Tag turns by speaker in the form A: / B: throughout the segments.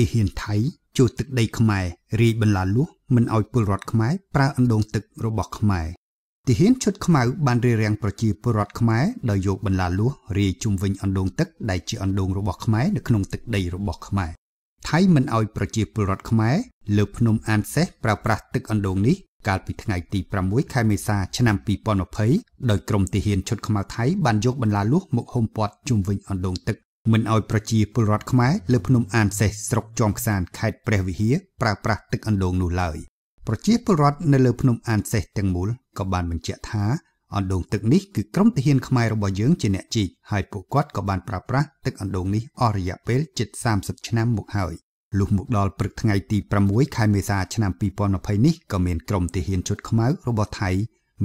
A: ទេសហ៊ានថៃជួទឹកដីខ្មែររាយបន្លាលួសមិនឲ្យពលរដ្ឋខ្មែរប្រើអណ្ដូងទឹករបស់ខ្មែរទាហានឈុតខ្មៅបានរារាំងប្រជាពលរដ្ឋខ្មែរដោយយកបន្លាលួសរាយជុំវិញអណ្ដូងទឹកដែលជាអណ្ដូងរបស់ខ្មែរនៅក្នុងទឹកដីរបស់ខ្មែរថៃមិនឲ្យប្រជាពលរដ្ឋខ្មែរលើភ្នំអានសេះប្រើប្រាស់ទឹកអណ្ដូងនេះកាលពីថ្ងៃទី6ខែមេសាឆ្នាំ2020ដោយក្រុមទាហានឈុតខ្មៅថៃបានយកបន្លាលួសមកហុំព័ទ្ធជុំវិញអណ្ដូងទឹកមិនឲ្យប្រជាពលរដ្ឋខ្មែរលើភ្នំអានសេះស្រុកជាំខ្សានខេត្តព្រះវិហារប្រើប្រាស់ទឹកអណ្ដូងនោះឡើយប្រជាពលរដ្ឋនៅលើភ្នំអានសេះទាំងមូលក៏បានបញ្ជាក់ថាអណ្ដូងទឹកនេះគឺក្រុមទាហានខ្មែររបស់យើងជាអ្នកជីកហើយពួកគាត់ក៏បានប្រើប្រាស់ទឹកអណ្ដូងនេះអស់រយៈពេលជិត30ឆ្នាំមកហើយលុះមកដល់ព្រឹកថ្ងៃទី6ខែមេសាឆ្នាំ2020នេះក៏មានក្រុមទាហានជុតខ្មៅរបស់ថៃ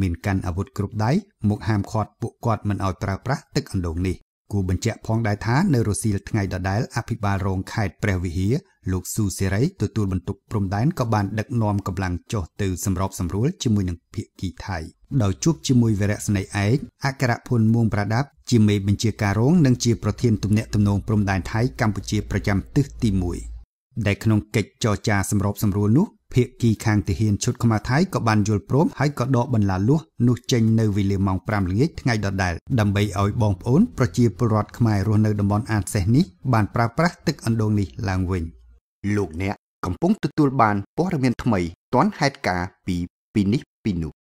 A: មានកាន់អាវុធគ្រប់ដៃមកហាមឃាត់ពួកគាត់មិនឲ្យប្រើប្រាស់ទឹកអណ្ដូងនេះគួរបញ្ជាក់ផងដែរថានៅរសៀលថ្ងៃដដែលអភិបាលរងខេត្តព្រះវិហារលោកស៊ូសេរីទទួលបន្ទុកព្រំដែនក៏បានដឹកនាំកម្លាំងចុះទៅសម្របសម្រួលជាមួយនឹងភៀកគីថៃដោយជួបជាមួយវរៈស្នេហ៍ឯកអក្សរភុនមួងប្រដាប់ជាមេបញ្ជាការរងនិងជាប្រធានទំនាក់ទំនងព្រំដែនថៃកម្ពុជាប្រចាំទិសទី1ដែលក្នុងកិច្ចចរចាសម្របសម្រួលនោះភាគីខាងទាហានឈុតខ្មែរថៃក៏បានយល់ព្រមហើយក៏ដកបន្លាលួសនោះចេញនៅវេលាម៉ោង5ល្ងាចថ្ងៃដដែលដើម្បីឲ្យបងប្អូនប្រជាពលរដ្ឋខ្មែររស់នៅតំបន់អាតសេះនេះបានប្រើប្រាស់ទឹកអណ្ដូងនេះឡើងវិញលោកអ្នកកំពុងទទួលបានព័ត៌មាន ថ្មីទាន់ហេតុការណ៍ពីពីនេះពីនោះ